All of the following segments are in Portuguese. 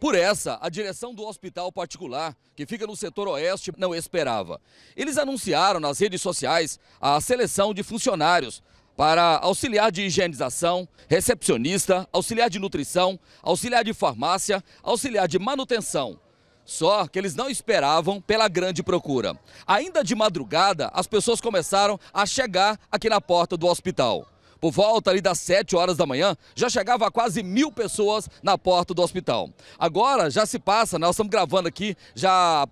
Por essa, a direção do hospital particular, que fica no setor oeste, não esperava. Eles anunciaram nas redes sociais a seleção de funcionários para auxiliar de higienização, recepcionista, auxiliar de nutrição, auxiliar de farmácia, auxiliar de manutenção. Só que eles não esperavam pela grande procura. Ainda de madrugada, as pessoas começaram a chegar aqui na porta do hospital. Por volta ali das 7 horas da manhã, já chegava a quase mil pessoas na porta do hospital. Agora já se passa, né? nós estamos gravando aqui, já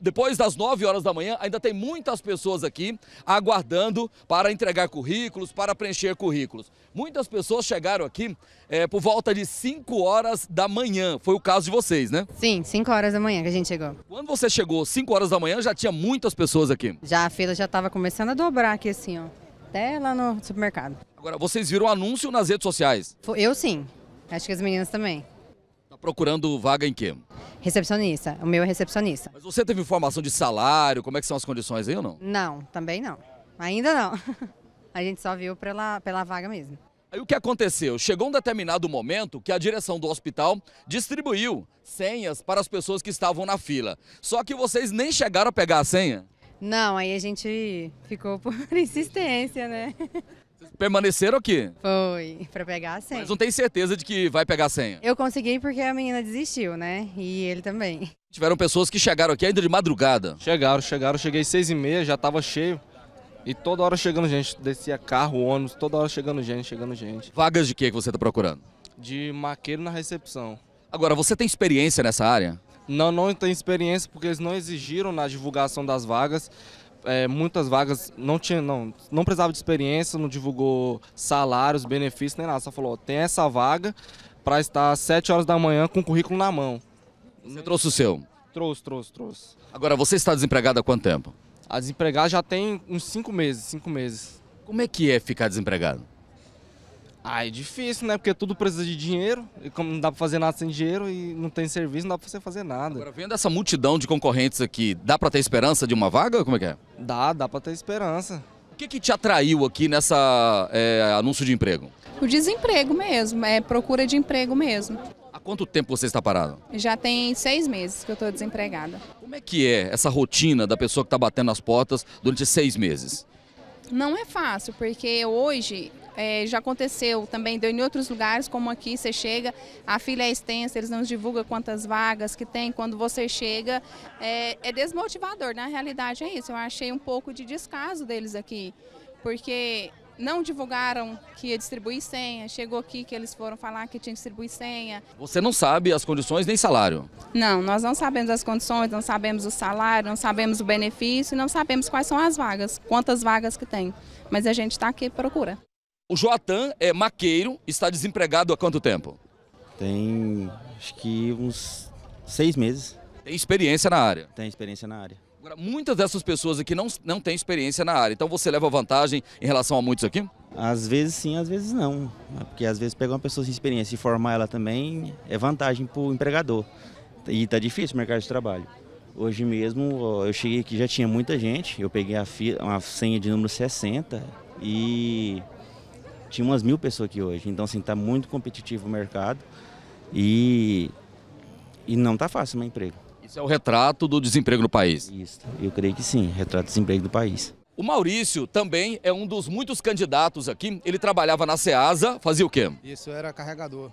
depois das 9 horas da manhã, ainda tem muitas pessoas aqui aguardando para entregar currículos, para preencher currículos. Muitas pessoas chegaram aqui é, por volta de 5 horas da manhã. Foi o caso de vocês, né? Sim, 5 horas da manhã que a gente chegou. Quando você chegou 5 horas da manhã, já tinha muitas pessoas aqui? Já, a fila já estava começando a dobrar aqui assim, ó até lá no supermercado. Agora, vocês viram o anúncio nas redes sociais? Eu sim. Acho que as meninas também. Tá procurando vaga em quê? Recepcionista. O meu é recepcionista. Mas você teve informação de salário? Como é que são as condições aí ou não? Não, também não. Ainda não. A gente só viu pela, pela vaga mesmo. Aí o que aconteceu? Chegou um determinado momento que a direção do hospital distribuiu senhas para as pessoas que estavam na fila. Só que vocês nem chegaram a pegar a senha. Não, aí a gente ficou por insistência, né? permaneceram aqui? Foi, para pegar a senha. Mas não tem certeza de que vai pegar a senha? Eu consegui porque a menina desistiu, né? E ele também. Tiveram pessoas que chegaram aqui ainda de madrugada? Chegaram, chegaram. Cheguei seis e meia, já tava cheio. E toda hora chegando gente, descia carro, ônibus, toda hora chegando gente, chegando gente. Vagas de quê que você tá procurando? De maqueiro na recepção. Agora, você tem experiência nessa área? Não, não tem experiência porque eles não exigiram na divulgação das vagas. É, muitas vagas não tinha não, não precisava de experiência, não divulgou salários, benefícios, nem nada. Só falou, ó, tem essa vaga para estar às 7 horas da manhã com o currículo na mão. Você trouxe o seu? Trouxe, trouxe, trouxe. Agora, você está desempregado há quanto tempo? A desempregada já tem uns cinco meses, 5 meses. Como é que é ficar desempregado? Ah, é difícil, né? Porque tudo precisa de dinheiro, e como não dá para fazer nada sem dinheiro e não tem serviço, não dá para você fazer nada. Agora, vendo essa multidão de concorrentes aqui, dá para ter esperança de uma vaga? Como é que é? Dá, dá para ter esperança. O que, que te atraiu aqui nessa é, anúncio de emprego? O desemprego mesmo, é procura de emprego mesmo. Há quanto tempo você está parado? Já tem seis meses que eu estou desempregada. Como é que é essa rotina da pessoa que está batendo as portas durante seis meses? Não é fácil, porque hoje é, já aconteceu também, deu em outros lugares, como aqui, você chega, a fila é extensa, eles não divulgam quantas vagas que tem, quando você chega, é, é desmotivador, na realidade é isso. Eu achei um pouco de descaso deles aqui, porque não divulgaram que ia distribuir senha, chegou aqui que eles foram falar que tinha que distribuir senha. Você não sabe as condições nem salário? Não, nós não sabemos as condições, não sabemos o salário, não sabemos o benefício, não sabemos quais são as vagas, quantas vagas que tem. Mas a gente está aqui procura. O Joatan é maqueiro, está desempregado há quanto tempo? Tem acho que uns seis meses. Tem experiência na área? Tem experiência na área. Agora, muitas dessas pessoas aqui não, não têm experiência na área, então você leva vantagem em relação a muitos aqui? Às vezes sim, às vezes não. É porque às vezes pegar uma pessoa sem experiência e formar ela também é vantagem para o empregador. E está difícil o mercado de trabalho. Hoje mesmo eu cheguei aqui já tinha muita gente, eu peguei a, uma senha de número 60 e tinha umas mil pessoas aqui hoje. Então, assim, está muito competitivo o mercado e, e não está fácil o emprego. Isso é o retrato do desemprego no país? Isso, eu creio que sim, retrato do desemprego do país. O Maurício também é um dos muitos candidatos aqui. Ele trabalhava na SEASA, fazia o quê? Isso, era carregador.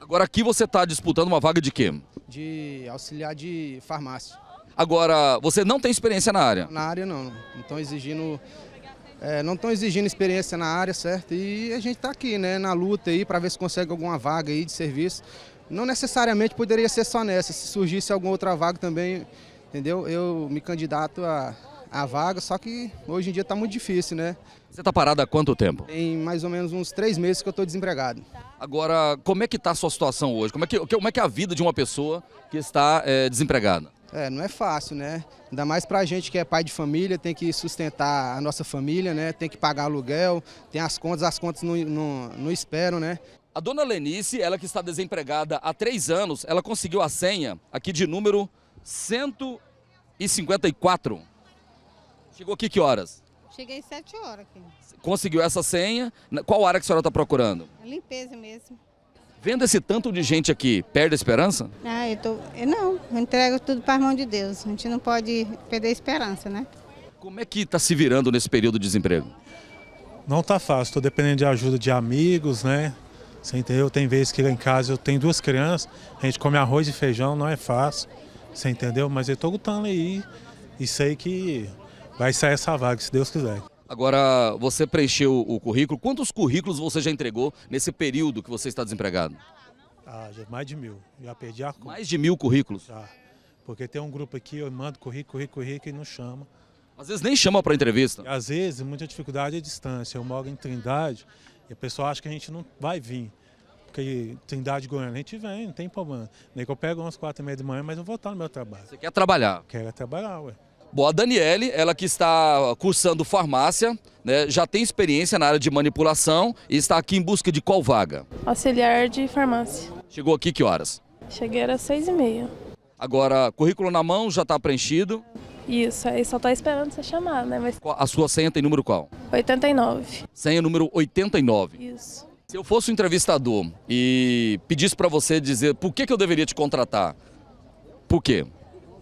Agora aqui você está disputando uma vaga de quê? De auxiliar de farmácia. Agora, você não tem experiência na área? Na área não, não estão exigindo é, não estão exigindo experiência na área, certo? E a gente está aqui, né, na luta aí para ver se consegue alguma vaga aí de serviço. Não necessariamente poderia ser só nessa, se surgisse alguma outra vaga também, entendeu? Eu me candidato a, a vaga, só que hoje em dia está muito difícil, né? Você está parado há quanto tempo? Tem mais ou menos uns três meses que eu estou desempregado. Agora, como é que está a sua situação hoje? Como é que, como é que é a vida de uma pessoa que está é, desempregada? É, não é fácil, né? Ainda mais para a gente que é pai de família, tem que sustentar a nossa família, né? Tem que pagar aluguel, tem as contas, as contas não, não, não esperam, né? A dona Lenice, ela que está desempregada há três anos, ela conseguiu a senha aqui de número 154. Chegou aqui que horas? Cheguei sete horas aqui. Conseguiu essa senha? Qual área que a senhora está procurando? Limpeza mesmo. Vendo esse tanto de gente aqui, perde a esperança? Ah, eu tô. não, eu entrego tudo para a mão de Deus. A gente não pode perder a esperança, né? Como é que está se virando nesse período de desemprego? Não está fácil, estou dependendo de ajuda de amigos, né? Você entendeu? Tem vezes que lá em casa eu tenho duas crianças, a gente come arroz e feijão, não é fácil. Você entendeu? Mas eu estou lutando aí e sei que vai sair essa vaga, se Deus quiser. Agora, você preencheu o currículo. Quantos currículos você já entregou nesse período que você está desempregado? Ah, já, mais de mil. Já perdi a conta. Mais de mil currículos? Já. Porque tem um grupo aqui, eu mando currículo, currículo, currículo e não chama. Às vezes nem chama para entrevista. às vezes, muita dificuldade é distância. Eu moro em Trindade e a pessoa acha que a gente não vai vir. Porque Trindade Goiânia, a gente vem, não tem problema. Nem que eu pego umas quatro e meia de manhã, mas eu vou estar no meu trabalho. Você quer trabalhar? Quero é trabalhar, ué. Bom, a Daniele, ela que está cursando farmácia, né, já tem experiência na área de manipulação e está aqui em busca de qual vaga? Auxiliar de farmácia. Chegou aqui que horas? Cheguei às seis e meia. Agora, currículo na mão, já está preenchido? Isso, aí só está esperando ser chamado, né? Mas... A sua senha tem número qual? 89. Senha número 89. Isso. Se eu fosse um entrevistador e pedisse para você dizer por que, que eu deveria te contratar, por quê?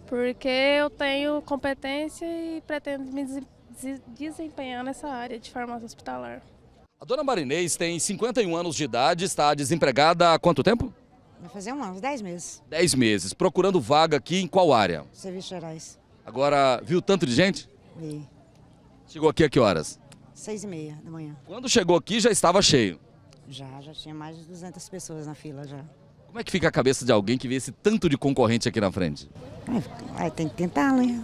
porque eu tenho competência e pretendo me desempenhar nessa área de farmácia hospitalar. A dona Marinês tem 51 anos de idade, está desempregada há quanto tempo? Vai fazer um ano, 10 meses. 10 meses. Procurando vaga aqui em qual área? Serviços gerais. Agora, viu tanto de gente? Vi. Chegou aqui a que horas? Seis e meia da manhã. Quando chegou aqui já estava cheio? Já, já tinha mais de 200 pessoas na fila já. Como é que fica a cabeça de alguém que vê esse tanto de concorrente aqui na frente? Ai, tem que tentar, né?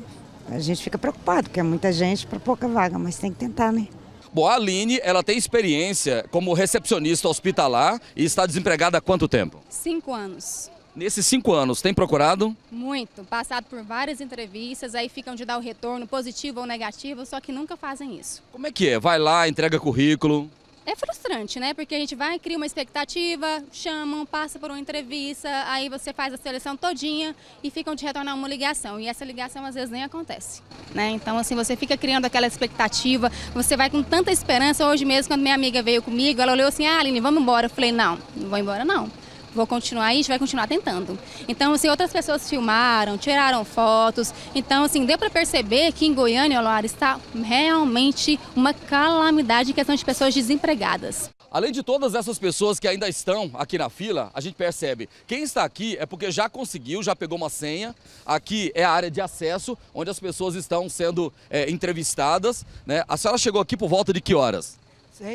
A gente fica preocupado, porque é muita gente para pouca vaga, mas tem que tentar, né? Bom, a Aline, ela tem experiência como recepcionista hospitalar e está desempregada há quanto tempo? Cinco anos. Nesses cinco anos, tem procurado? Muito. Passado por várias entrevistas, aí ficam de dar o retorno positivo ou negativo, só que nunca fazem isso. Como é que é? Vai lá, entrega currículo? é frustrante, né? Porque a gente vai, cria uma expectativa, chamam, passa por uma entrevista, aí você faz a seleção todinha e ficam de retornar uma ligação. E essa ligação às vezes nem acontece, né? Então, assim, você fica criando aquela expectativa, você vai com tanta esperança. Hoje mesmo, quando minha amiga veio comigo, ela olhou assim, ah, Aline, vamos embora. Eu falei, não, não vou embora não vou continuar e a gente vai continuar tentando. Então, assim, outras pessoas filmaram, tiraram fotos. Então, assim, deu para perceber que em Goiânia, Loara, está realmente uma calamidade em questão de pessoas desempregadas. Além de todas essas pessoas que ainda estão aqui na fila, a gente percebe, quem está aqui é porque já conseguiu, já pegou uma senha. Aqui é a área de acesso, onde as pessoas estão sendo é, entrevistadas. Né? A senhora chegou aqui por volta de que horas?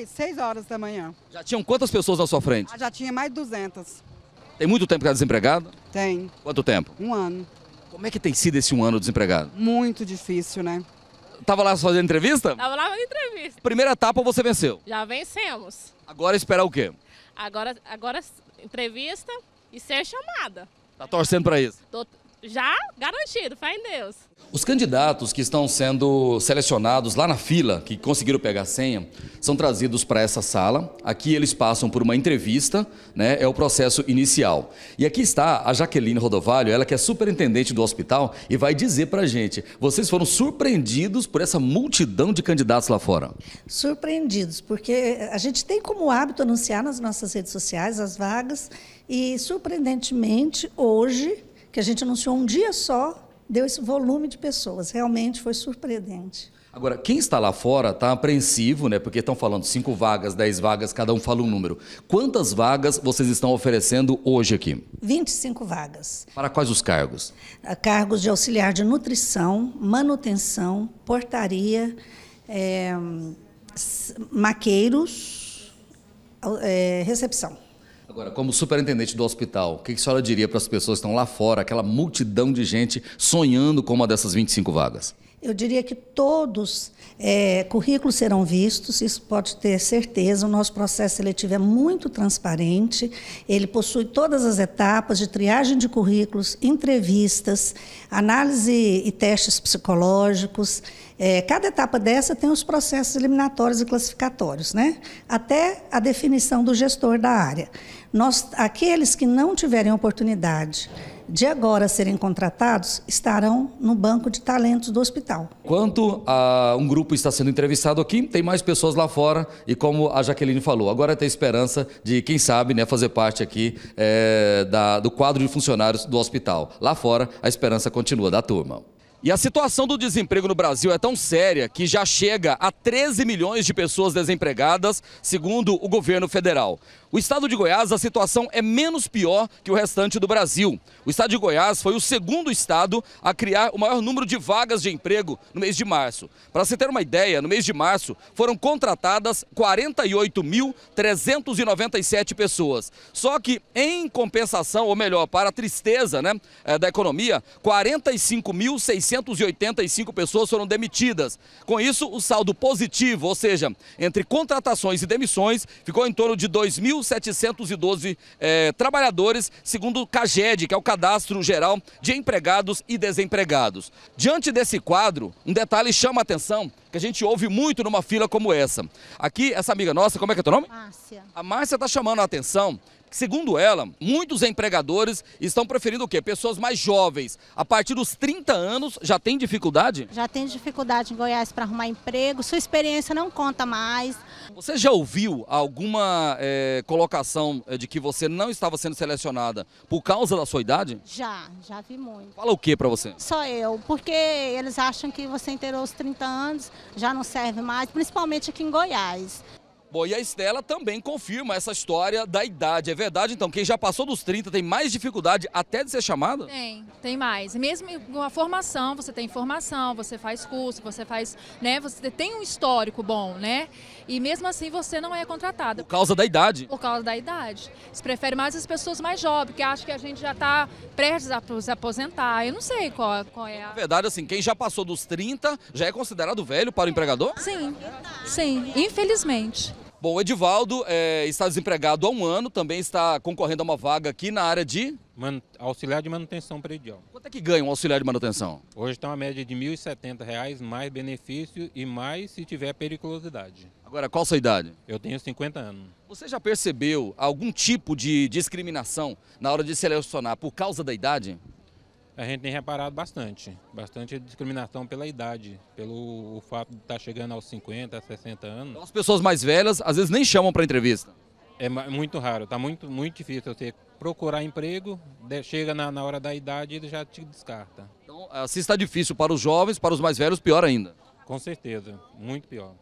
Seis, horas da manhã. Já tinham quantas pessoas na sua frente? Ah, já tinha mais de 200. Tem muito tempo que está desempregado? Tem. Quanto tempo? Um ano. Como é que tem sido esse um ano desempregado? Muito difícil, né? Tava lá fazendo entrevista? Tava lá fazendo entrevista. Primeira etapa você venceu? Já vencemos. Agora esperar o quê? Agora, agora entrevista e ser chamada. Tá torcendo para isso? Tô já garantido, fé em Deus. Os candidatos que estão sendo selecionados lá na fila, que conseguiram pegar a senha, são trazidos para essa sala. Aqui eles passam por uma entrevista, né? É o processo inicial. E aqui está a Jaqueline Rodovalho, ela que é superintendente do hospital e vai dizer para a gente: vocês foram surpreendidos por essa multidão de candidatos lá fora? Surpreendidos, porque a gente tem como hábito anunciar nas nossas redes sociais as vagas e surpreendentemente hoje que a gente anunciou um dia só, deu esse volume de pessoas. Realmente foi surpreendente. Agora, quem está lá fora está apreensivo, né? Porque estão falando cinco vagas, dez vagas, cada um fala um número. Quantas vagas vocês estão oferecendo hoje aqui? 25 vagas. Para quais os cargos? Ah, cargos de auxiliar de nutrição, manutenção, portaria, é, maqueiros, é, recepção. Agora, como superintendente do hospital, o que a senhora diria para as pessoas que estão lá fora, aquela multidão de gente sonhando com uma dessas 25 vagas? Eu diria que todos é, currículos serão vistos, isso pode ter certeza. O nosso processo seletivo é muito transparente, ele possui todas as etapas de triagem de currículos, entrevistas, análise e testes psicológicos. É, cada etapa dessa tem os processos eliminatórios e classificatórios, né? até a definição do gestor da área. Nós, aqueles que não tiverem oportunidade de agora serem contratados estarão no banco de talentos do hospital. Quanto a um grupo está sendo entrevistado aqui, tem mais pessoas lá fora e como a Jaqueline falou, agora tem esperança de, quem sabe, né, fazer parte aqui é, da, do quadro de funcionários do hospital. Lá fora, a esperança continua da turma. E a situação do desemprego no Brasil é tão séria que já chega a 13 milhões de pessoas desempregadas, segundo o governo federal. O estado de Goiás, a situação é menos pior que o restante do Brasil. O estado de Goiás foi o segundo estado a criar o maior número de vagas de emprego no mês de março. Para se ter uma ideia, no mês de março foram contratadas 48.397 pessoas. Só que, em compensação, ou melhor, para a tristeza né, eh, da economia, 45.600 685 pessoas foram demitidas. Com isso, o saldo positivo, ou seja, entre contratações e demissões, ficou em torno de 2.712 é, eh, trabalhadores, segundo o CAGED, que é o Cadastro Geral de Empregados e Desempregados. Diante desse quadro, um detalhe chama a atenção, que a gente ouve muito numa fila como essa. Aqui, essa amiga nossa, como é que é teu nome? Márcia. A Márcia está chamando a atenção Segundo ela, muitos empregadores estão preferindo o quê? Pessoas mais jovens. A partir dos 30 anos já tem dificuldade? Já tem dificuldade em Goiás para arrumar emprego, sua experiência não conta mais. Você já ouviu alguma é, colocação eh, de que você não estava sendo selecionada por causa da sua idade? Já, já vi muito. Fala o que para você? Só eu, porque eles acham que você inteirou os 30 anos, já não serve mais, principalmente aqui em Goiás. Bom, e a Estela também confirma essa história da idade. É verdade, então, quem já passou dos 30 tem mais dificuldade até de ser chamada? Tem, tem mais. Mesmo com a formação, você tem formação, você faz curso, você faz, né, você tem um histórico bom, né? E mesmo assim você não é contratada. Por causa da idade? Por causa da idade. Você prefere mais as pessoas mais jovens, que acham que a gente já está prestes a se aposentar. Eu não sei qual, qual é a... Na verdade, assim, quem já passou dos 30 já é considerado velho para o empregador? Sim, sim, infelizmente. Bom, o Edivaldo é, está desempregado há um ano, também está concorrendo a uma vaga aqui na área de... Man... Auxiliar de manutenção predial. Quanto é que ganha um auxiliar de manutenção? Hoje está uma média de R$ 1.070, mais benefício e mais se tiver periculosidade. Agora, qual a sua idade? Eu tenho 50 anos. Você já percebeu algum tipo de discriminação na hora de selecionar por causa da idade? a gente tem reparado bastante, bastante discriminação pela idade, pelo fato de estar tá chegando aos 50, 60 anos. Então, as pessoas mais velhas às vezes nem chamam para entrevista. É muito raro, está muito, muito difícil você procurar emprego, chega na, na hora da idade e ele já te descarta. Então, eh, se está difícil para os jovens, para os mais velhos, pior ainda. Com certeza, muito pior.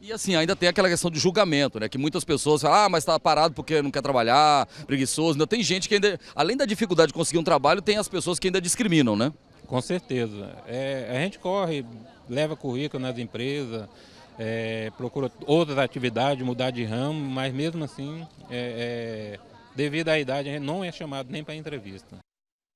E assim, ainda tem aquela questão de julgamento, né? Que muitas pessoas falam, ah, mas tá parado porque não quer trabalhar, preguiçoso. Ainda tem gente que ainda, além da dificuldade de conseguir um trabalho, tem as pessoas que ainda discriminam, né? Com certeza. É, a gente corre, leva currículo nas empresas, é, procura outras atividades, mudar de ramo, mas mesmo assim, é, é devido à idade, a gente não é chamado nem para entrevista.